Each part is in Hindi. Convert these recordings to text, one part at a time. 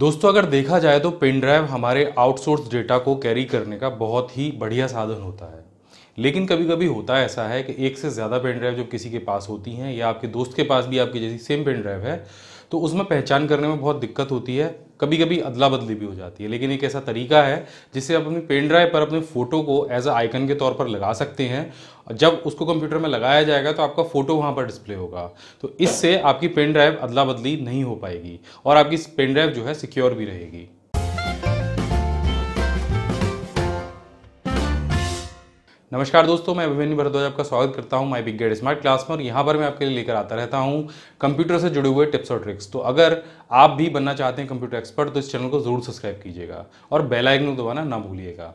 दोस्तों अगर देखा जाए तो पेन ड्राइव हमारे आउटसोर्स डेटा को कैरी करने का बहुत ही बढ़िया साधन होता है लेकिन कभी कभी होता ऐसा है कि एक से ज़्यादा पेन ड्राइव जब किसी के पास होती हैं या आपके दोस्त के पास भी आपकी जैसी सेम पेन ड्राइव है तो उसमें पहचान करने में बहुत दिक्कत होती है कभी कभी अदला बदली भी हो जाती है लेकिन एक ऐसा तरीका है जिससे आप अपनी पेन ड्राइव पर अपने फ़ोटो को एज अ आइकन के तौर पर लगा सकते हैं जब उसको कंप्यूटर में लगाया जाएगा तो आपका फ़ोटो वहाँ पर डिस्प्ले होगा तो इससे आपकी पेन ड्राइव अदला बदली नहीं हो पाएगी और आपकी पेन ड्राइव जो है सिक्योर भी रहेगी नमस्कार दोस्तों मैं अभिमन्यू भरद्वाज आपका स्वागत करता हूं माय बिग स्मार्ट क्लास में और यहां पर मैं आपके लिए लेकर आता रहता हूं कंप्यूटर से जुड़े हुए टिप्स और ट्रिक्स तो अगर आप भी बनना चाहते हैं कंप्यूटर एक्सपर्ट तो इस चैनल को जरूर सब्सक्राइब कीजिएगा और बेल आइकन को दबाना ना भूलिएगा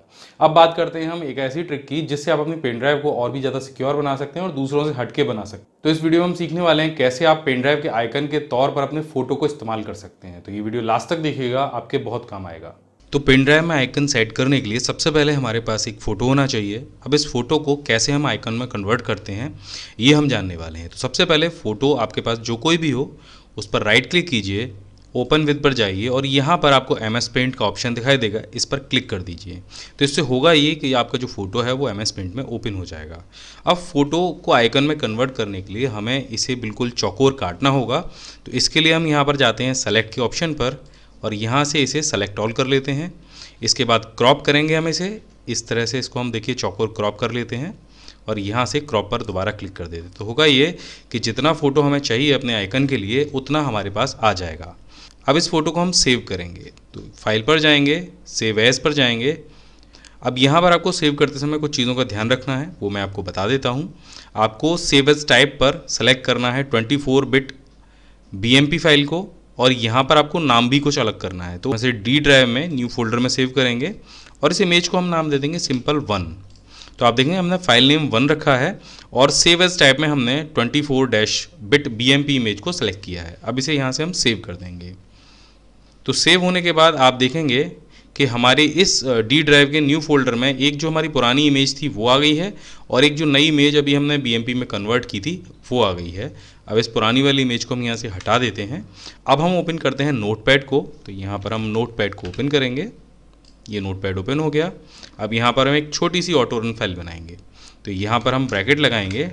अब बात करते हैं हम एक ऐसी ट्रिक की जिससे आप अपनी पेन ड्राइव को और भी ज़्यादा सिक्योर बना सकते हैं और दूसरों से हटके बना सकते हैं तो इस वीडियो में हम सीखने वाले हैं कैसे आप पेन ड्राइव के आइकन के तौर पर अपने फोटो को इस्तेमाल कर सकते हैं तो ये वीडियो लास्ट तक देखिएगा आपके बहुत काम आएगा तो पेन ड्राइव में आइकन सेट करने के लिए सबसे पहले हमारे पास एक फ़ोटो होना चाहिए अब इस फ़ोटो को कैसे हम आइकन में कन्वर्ट करते हैं ये हम जानने वाले हैं तो सबसे पहले फ़ोटो आपके पास जो कोई भी हो उस पर राइट क्लिक कीजिए ओपन विद पर जाइए और यहाँ पर आपको एम एस पेंट का ऑप्शन दिखाई देगा इस पर क्लिक कर दीजिए तो इससे होगा ये कि आपका जो फ़ोटो है वो एम एस पेंट में ओपन हो जाएगा अब फ़ोटो को आइकन में कन्वर्ट करने के लिए हमें इसे बिल्कुल चौकोर काटना होगा तो इसके लिए हम यहाँ पर जाते हैं सेलेक्ट के ऑप्शन पर और यहाँ से इसे सेलेक्ट ऑल कर लेते हैं इसके बाद क्रॉप करेंगे हम इसे इस तरह से इसको हम देखिए चौकोर क्रॉप कर लेते हैं और यहाँ से क्रॉप पर दोबारा क्लिक कर देते तो होगा ये कि जितना फ़ोटो हमें चाहिए अपने आइकन के लिए उतना हमारे पास आ जाएगा अब इस फ़ोटो को हम सेव करेंगे तो फाइल पर जाएंगे सेव एज पर जाएंगे अब यहाँ पर आपको सेव करते समय कुछ चीज़ों का ध्यान रखना है वो मैं आपको बता देता हूँ आपको सेव एज टाइप पर सेलेक्ट करना है 24 बिट बी फाइल को और यहाँ पर आपको नाम भी कुछ अलग करना है तो वैसे डी ड्राइव में न्यू फोल्डर में सेव करेंगे और इस इमेज को हम नाम दे देंगे सिंपल वन तो आप देखेंगे हमने फाइल नेम वन रखा है और सेव एज टाइप में हमने 24 डैश बिट बी इमेज को सेलेक्ट किया है अब इसे यहाँ से हम सेव कर देंगे तो सेव होने के बाद आप देखेंगे कि हमारे इस डी ड्राइव के न्यू फोल्डर में एक जो हमारी पुरानी इमेज थी वो आ गई है और एक जो नई इमेज अभी हमने बी में कन्वर्ट की थी वो आ गई है अब इस पुरानी वाली इमेज को हम यहाँ से हटा देते हैं अब हम ओपन करते हैं नोट को तो यहाँ पर हम नोट को ओपन करेंगे ये पैड ओपन हो गया अब यहाँ पर हम एक छोटी सी ऑटो रन फाइल बनाएंगे तो यहाँ पर हम ब्रैकेट लगाएंगे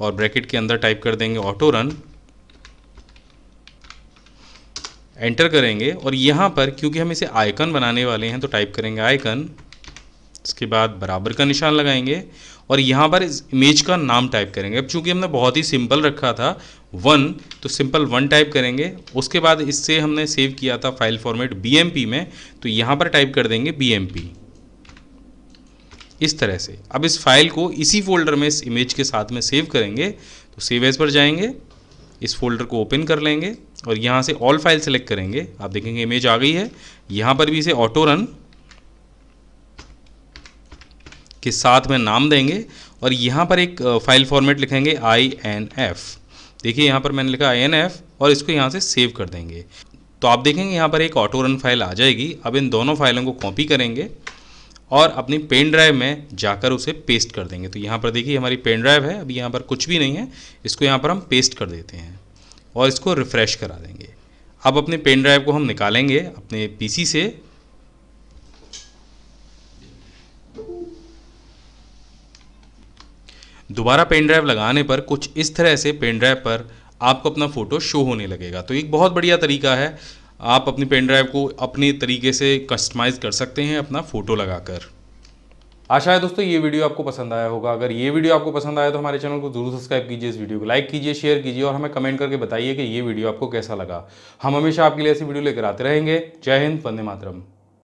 और ब्रैकेट के अंदर टाइप कर देंगे ऑटो रन एंटर करेंगे और यहाँ पर क्योंकि हम इसे आइकन बनाने वाले हैं तो टाइप करेंगे आइकन इसके बाद बराबर का निशान लगाएंगे और यहाँ पर इस इमेज का नाम टाइप करेंगे अब चूँकि हमने बहुत ही सिंपल रखा था वन तो सिंपल वन टाइप करेंगे उसके बाद इससे हमने सेव किया था फाइल फॉर्मेट बी में तो यहाँ पर टाइप कर देंगे बी इस तरह से अब इस फाइल को इसी फोल्डर में इस इमेज के साथ में सेव करेंगे तो सेव एज पर जाएंगे इस फोल्डर को ओपन कर लेंगे और यहाँ से ऑल फाइल सेलेक्ट करेंगे आप देखेंगे इमेज आ गई है यहाँ पर भी इसे ऑटो रन के साथ में नाम देंगे और यहाँ पर एक फाइल फॉर्मेट लिखेंगे आई एन एफ देखिए यहाँ पर मैंने लिखा आई एन एफ और इसको यहाँ से सेव कर देंगे तो आप देखेंगे यहाँ पर एक ऑटो रन फाइल आ जाएगी अब इन दोनों फाइलों को कॉपी करेंगे और अपनी पेन ड्राइव में जाकर उसे पेस्ट कर देंगे तो यहाँ पर देखिए हमारी पेन ड्राइव है अभी यहाँ पर कुछ भी नहीं है इसको यहाँ पर हम पेस्ट कर देते हैं और इसको रिफ़्रेश करा देंगे अब अपने पेन ड्राइव को हम निकालेंगे अपने पीसी से दोबारा पेन ड्राइव लगाने पर कुछ इस तरह से पेन ड्राइव पर आपको अपना फ़ोटो शो होने लगेगा तो एक बहुत बढ़िया तरीका है आप अपनी पेन ड्राइव को अपने तरीके से कस्टमाइज़ कर सकते हैं अपना फ़ोटो लगाकर आशा है दोस्तों ये वीडियो आपको पसंद आया होगा अगर ये वीडियो आपको पसंद आया तो हमारे चैनल को जरूर सब्सक्राइब कीजिए इस वीडियो को लाइक कीजिए शेयर कीजिए और हमें कमेंट करके बताइए कि ये वीडियो आपको कैसा लगा हम हमेशा आपके लिए ऐसी वीडियो लेकर आते रहेंगे जय हिंद वंदे मातरम